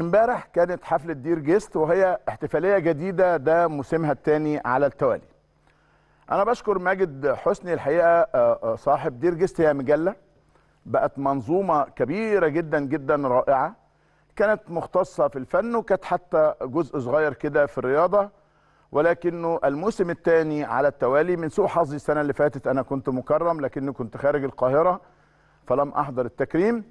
امبارح كانت حفلة دير جيست وهي احتفالية جديدة ده موسمها الثاني على التوالي. أنا بشكر ماجد حسني الحقيقة آه، آه، صاحب دير جيست هي مجلة بقت منظومة كبيرة جدا جدا رائعة كانت مختصة في الفن وكانت حتى جزء صغير كده في الرياضة ولكنه الموسم الثاني على التوالي من سوء حظي السنة اللي فاتت أنا كنت مكرم لكني كنت خارج القاهرة فلم أحضر التكريم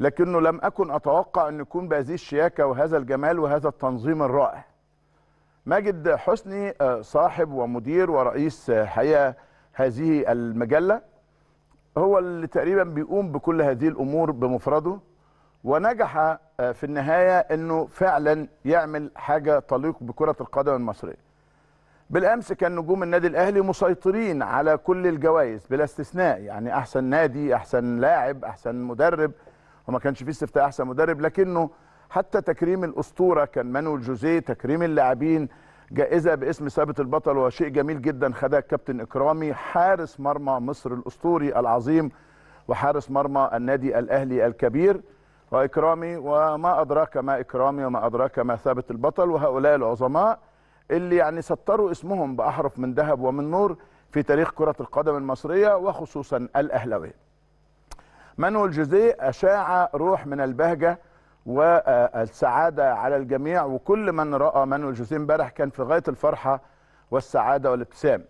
لكنه لم أكن أتوقع أن يكون بهذه الشياكة وهذا الجمال وهذا التنظيم الرائع ماجد حسني آه، صاحب ومدير ورئيس حقيقة هذه المجلة هو اللي تقريبا بيقوم بكل هذه الأمور بمفرده ونجح آه، في النهاية أنه فعلا يعمل حاجة تليق بكرة القدم المصرية بالامس كان نجوم النادي الاهلي مسيطرين على كل الجوائز بلا استثناء يعني احسن نادي احسن لاعب احسن مدرب وما كانش فيه استفتاء احسن مدرب لكنه حتى تكريم الاسطوره كان مانويل جوزيه تكريم اللاعبين جائزه باسم ثابت البطل وشيء جميل جدا خدها الكابتن اكرامي حارس مرمى مصر الاسطوري العظيم وحارس مرمى النادي الاهلي الكبير واكرامي وما ادراك ما اكرامي وما ادراك ما ثابت البطل وهؤلاء العظماء اللي يعني سطروا اسمهم باحرف من ذهب ومن نور في تاريخ كره القدم المصريه وخصوصا الاهلاويه مانويل جوزيه أشاع روح من البهجة والسعادة على الجميع وكل من رأى مانويل جوزيه امبارح كان في غاية الفرحة والسعادة والابتسام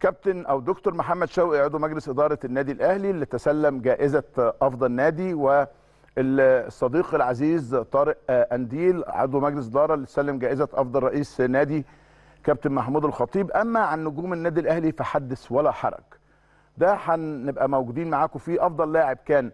كابتن أو دكتور محمد شوقي عضو مجلس إدارة النادي الأهلي اللي تسلم جائزة أفضل نادي والصديق العزيز طارق أنديل عضو مجلس إدارة اللي تسلم جائزة أفضل رئيس نادي كابتن محمود الخطيب أما عن نجوم النادي الأهلي فحدث ولا حرج ده هنبقى موجودين معاكم فيه افضل لاعب كان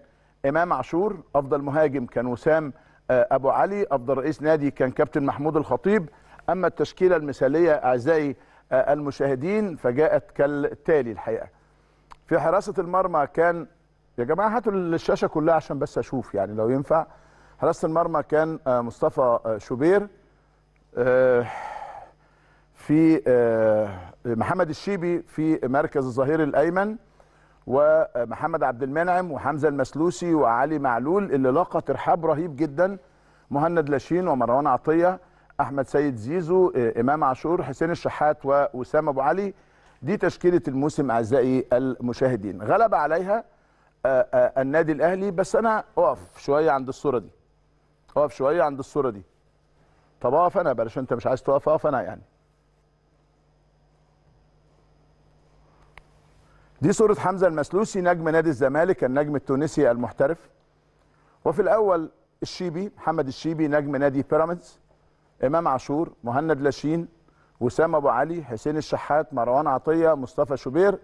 امام عاشور افضل مهاجم كان وسام آه، ابو علي افضل رئيس نادي كان كابتن محمود الخطيب اما التشكيله المثاليه اعزائي آه، المشاهدين فجاءت كالتالي الحقيقه في حراسه المرمى كان يا جماعه هاتوا الشاشه كلها عشان بس اشوف يعني لو ينفع حراسه المرمى كان آه، مصطفى شوبير في محمد الشيبي في مركز الظهير الايمن ومحمد عبد المنعم وحمزه المسلوسي وعلي معلول اللي لاقى ترحاب رهيب جدا مهند لاشين ومروان عطيه احمد سيد زيزو آه، امام عاشور حسين الشحات واسامه ابو علي دي تشكيله الموسم اعزائي المشاهدين غلب عليها آه، آه، النادي الاهلي بس انا اقف شويه عند الصوره دي اقف شويه عند الصوره دي طب اقف انا بلاش انت مش عايز تقف اقف انا يعني دي صورة حمزة المسلوسي نجم نادي الزمالك النجم التونسي المحترف وفي الأول الشيبي محمد الشيبي نجم نادي بيراميدز إمام عاشور مهند لاشين وسام أبو علي حسين الشحات مروان عطية مصطفى شوبير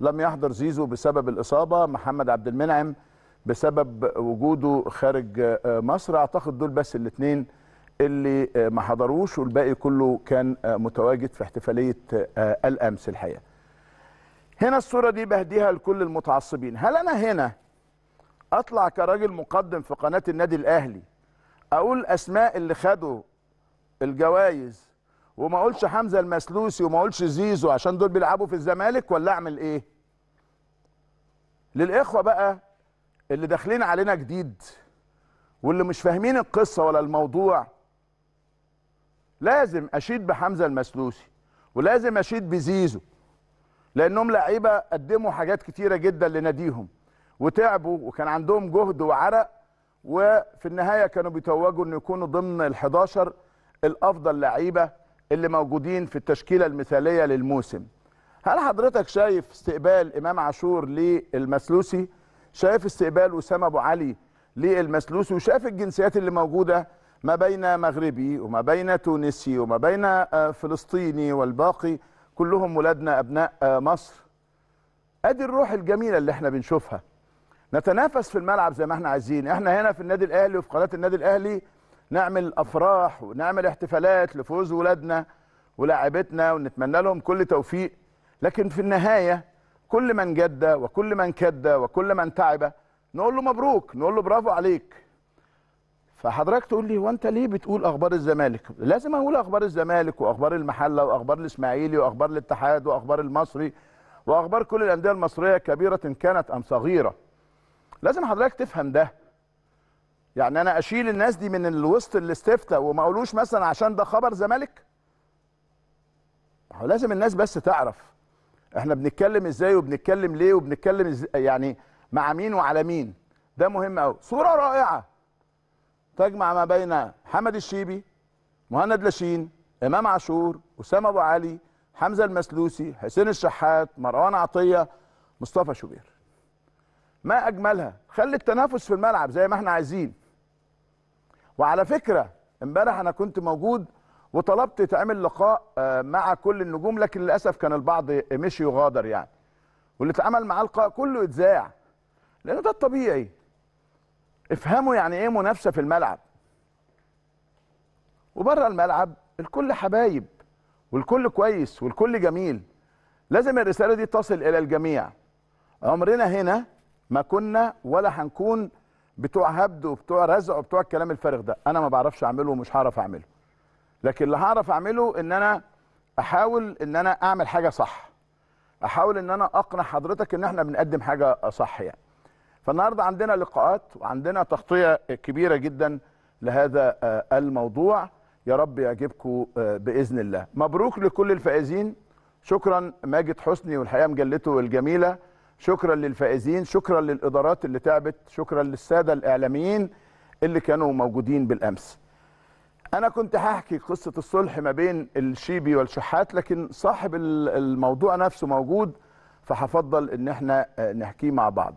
لم يحضر زيزو بسبب الإصابة محمد عبد المنعم بسبب وجوده خارج آه، مصر أعتقد دول بس الاثنين اللي آه، ما حضروش والباقي كله كان آه، متواجد في احتفالية الأمس الحقيقة هنا الصورة دي بهديها لكل المتعصبين هل أنا هنا أطلع كراجل مقدم في قناة النادي الأهلي أقول أسماء اللي خدوا الجوائز وما أقولش حمزة المسلوسي وما أقولش زيزو عشان دول بيلعبوا في الزمالك ولا أعمل إيه للإخوة بقى اللي داخلين علينا جديد واللي مش فاهمين القصة ولا الموضوع لازم أشيد بحمزة المسلوسي ولازم أشيد بزيزو لانهم لعيبه قدموا حاجات كتيره جدا لناديهم وتعبوا وكان عندهم جهد وعرق وفي النهايه كانوا بيتوجوا انه يكونوا ضمن ال11 الافضل لعيبه اللي موجودين في التشكيله المثاليه للموسم. هل حضرتك شايف استقبال امام عاشور للمسلوسي؟ شايف استقبال اسامه ابو علي للمسلوسي وشايف الجنسيات اللي موجوده ما بين مغربي وما بين تونسي وما بين آه، فلسطيني والباقي كلهم ولادنا ابناء آه، مصر ادي الروح الجميله اللي احنا بنشوفها نتنافس في الملعب زي ما احنا عايزين احنا هنا في النادي الاهلي وفي قناه النادي الاهلي نعمل افراح ونعمل احتفالات لفوز ولادنا ولاعبتنا ونتمنى لهم كل توفيق لكن في النهايه كل من جد وكل من كد وكل من تعب نقول له مبروك نقول له برافو عليك فحضرتك تقول لي هو انت ليه بتقول اخبار الزمالك؟ لازم اقول اخبار الزمالك واخبار المحله واخبار الاسماعيلي واخبار الاتحاد واخبار المصري واخبار كل الانديه المصريه كبيره كانت ام صغيره. لازم حضرتك تفهم ده. يعني انا اشيل الناس دي من الوسط الاستفتاء وما اقولوش مثلا عشان ده خبر زمالك؟ هو لازم الناس بس تعرف احنا بنتكلم ازاي وبنتكلم ليه وبنتكلم إزاي يعني مع مين وعلى مين ده مهم قوي صوره رائعه تجمع ما بين حمد الشيبي مهند لاشين امام عاشور اسامه ابو علي حمزه المسلوسي حسين الشحات مروان عطيه مصطفى شوبير ما اجملها خلي التنافس في الملعب زي ما احنا عايزين وعلى فكره امبارح انا كنت موجود وطلبت تعمل لقاء آه، مع كل النجوم لكن للاسف كان البعض مشي وغادر يعني واللي اتعمل معاه لقاء كله اتذاع لانه ده الطبيعي افهموا يعني ايه منافسه في الملعب وبره الملعب الكل حبايب والكل كويس والكل جميل لازم الرساله دي تصل الى الجميع عمرنا هنا ما كنا ولا هنكون بتوع هبد وبتوع رزع وبتوع الكلام الفارغ ده انا ما بعرفش اعمله ومش هعرف اعمله لكن اللي هعرف اعمله ان انا احاول ان انا اعمل حاجه صح احاول ان انا اقنع حضرتك ان احنا بنقدم حاجه صح يعني فالنهارده عندنا لقاءات وعندنا تغطيه كبيره جدا لهذا آه، الموضوع يا رب يعجبكم آه، باذن الله مبروك لكل الفائزين شكرا ماجد حسني والحياه مجلته الجميله شكرا للفائزين شكرا للادارات اللي تعبت شكرا للساده الاعلاميين اللي كانوا موجودين بالامس انا كنت هحكي قصه الصلح ما بين الشيبي والشحات لكن صاحب الموضوع نفسه موجود فهفضل ان احنا آه، نحكيه مع بعض